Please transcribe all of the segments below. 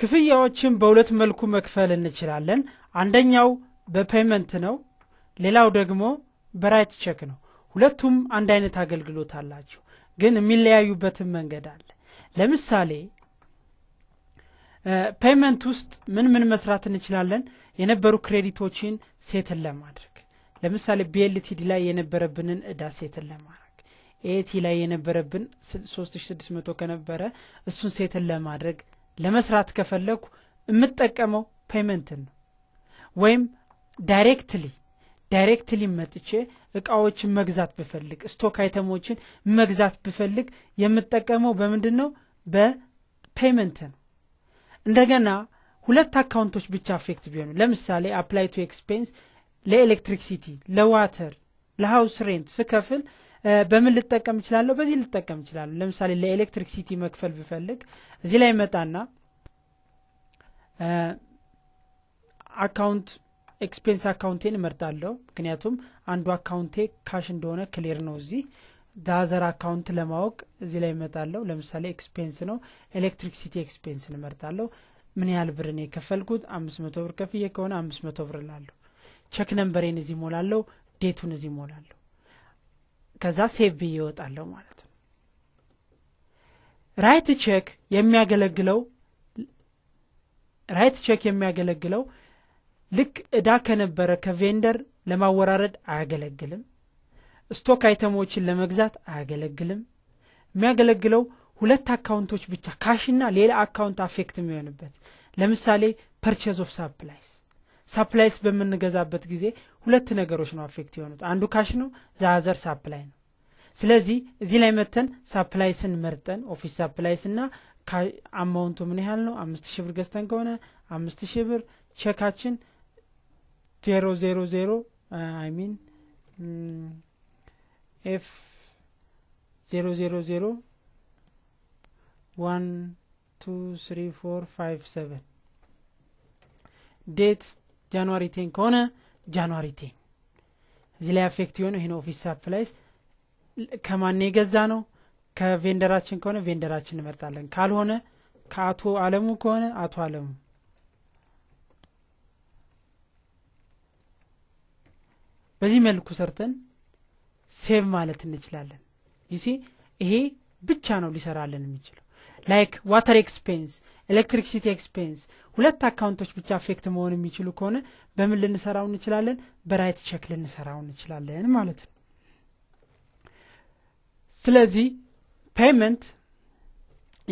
ክፍያዎችን በሁለት መልኩ መክፈል እንችላለን። አንደኛው በፔመንት ነው፣ ሌላው ደግሞ በራይት ቸክ ነው። ሁለቱም አንድ አይነት አገልግሎት አላቸው፣ ግን የሚለያዩበትን መንገድ አለ። ለምሳሌ ፔመንት ውስጥ ምን ምን መስራት እንችላለን? የነበሩ ክሬዲቶችን ሴትን ለማድረግ ለምሳሌ ቢኤልቲዲ ላይ የነበረብንን እዳ ሴትን ለማድረግ ኤቲ ላይ የነበረብን 3600 ከነበረ እሱን ሴትን ለማድረግ ለመስራት ከፈለግኩ የምጠቀመው ፔመንትን ነው ወይም ዳይሬክትሊ ዳይሬክትሊ መጥቼ እቃዎችን መግዛት ብፈልግ ስቶክ አይተሞችን መግዛት ብፈልግ የምጠቀመው በምንድን ነው በፔመንት ነው እንደገና ሁለት አካውንቶች ብቻ አፌክት ቢሆኑ ለምሳሌ አፕላይ ቱ ኤክስፔንስ ለኤሌክትሪክሲቲ ለዋተር ለሃውስ ሬንት ስከፍል በምን ልጠቀም ይችላለሁ በዚህ ልጠቀም ይችላለሁ ለምሳሌ ለኤሌክትሪክ ሲቲ መክፈል ብፈልግ እዚህ ላይ መጣና አካውንት ኤክስፔንስ አካውንቴን እመርጣለሁ። ምክንያቱም አንዱ አካውንቴ ካሽ እንደሆነ ክሌር ነው። እዚህ ዳዘር አካውንት ለማወቅ እዚህ ላይ ይመጣለሁ ለምሳሌ ኤክስፔንስ ነው፣ ኤሌክትሪክ ሲቲ ኤክስፔንስ እመርጣለሁ። ምን ያህል ብር ነው የከፈልኩት? አምስት መቶ ብር ከፍዬ ከሆነ አምስት መቶ ብር ላለሁ። ቸክ ነንበሬን እዚህ ሞላለሁ። ዴቱን እዚህ ሞላለሁ። ከዛ ሴቭ ብዬ ይወጣለሁ ማለት ነው። ራይት ቼክ የሚያገለግለው ራይት ቼክ የሚያገለግለው ልክ እዳ ከነበረ ከቬንደር ለማወራረድ አያገለግልም። ስቶክ አይተሞችን ለመግዛት አያገለግልም። የሚያገለግለው ሁለት አካውንቶች ብቻ ካሽና ሌላ አካውንት አፌክት የሚሆንበት ለምሳሌ ፐርቸዝ ኦፍ ሳፕላይስ ሳፕላይስ በምንገዛበት ጊዜ ሁለት ነገሮች ነው አፌክት የሆኑት። አንዱ ካሽ ነው፣ ዛዘር ሳፕላይ ነው። ስለዚህ እዚህ ላይ መተን ሳፕላይስን መርጠን ኦፊስ ሳፕላይስ ና አማውንቱ ምን ያህል ነው፣ አምስት ሺ ብር ገዝተን ከሆነ አምስት ሺ ብር ቼካችን ዜሮ ዜሮ ዜሮ አይሚን ኤፍ ዜሮ ዜሮ ዜሮ ዋን ቱ ስሪ ፎር ፋይቭ ሰቨን ዴት ጃንዋሪ ቴን ከሆነ ጃንዋሪ ቴን እዚህ ላይ አፌክት የሆነው ይህን ኦፊስ ሳፕላይስ ከማን የገዛ ነው ከቬንደራችን ከሆነ ቬንደራችን እንመርጣለን ካልሆነ ከአቶ አለሙ ከሆነ አቶ አለሙ በዚህ መልኩ ሰርተን ሴቭ ማለት እንችላለን ይሲ ይሄ ብቻ ነው ሊሰራልን የሚችለው ላይክ ዋተር ኤክስፔንስ ኤሌክትሪክሲቲ ኤክስፔንስ ሁለት አካውንቶች ብቻ አፌክት መሆን የሚችሉ ከሆነ በምን ልንሰራው እንችላለን? በራይት ቸክ ልንሰራው እንችላለን ማለት ነው። ስለዚህ ፔይመንት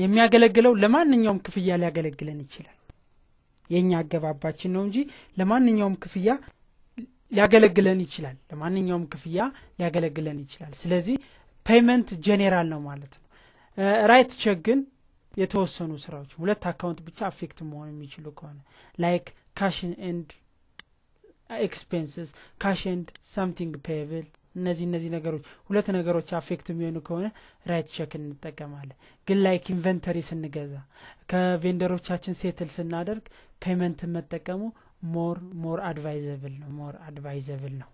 የሚያገለግለው ለማንኛውም ክፍያ ሊያገለግለን ይችላል። የእኛ አገባባችን ነው እንጂ ለማንኛውም ክፍያ ሊያገለግለን ይችላል። ለማንኛውም ክፍያ ሊያገለግለን ይችላል። ስለዚህ ፔይመንት ጄኔራል ነው ማለት ነው። ራይት ቸክ ግን የተወሰኑ ስራዎች ሁለት አካውንት ብቻ አፌክት መሆን የሚችሉ ከሆነ ላይክ ካሽን ኤንድ ኤክስፔንስስ ካሽ ኤንድ ሳምቲንግ ፔብል እነዚህ እነዚህ ነገሮች ሁለት ነገሮች አፌክት የሚሆኑ ከሆነ ራይት ቸክ እንጠቀማለን። ግን ላይክ ኢንቨንተሪ ስንገዛ ከቬንደሮቻችን ሴትል ስናደርግ ፔመንትን መጠቀሙ ሞር ሞር አድቫይዘብል ነው ሞር አድቫይዘብል ነው።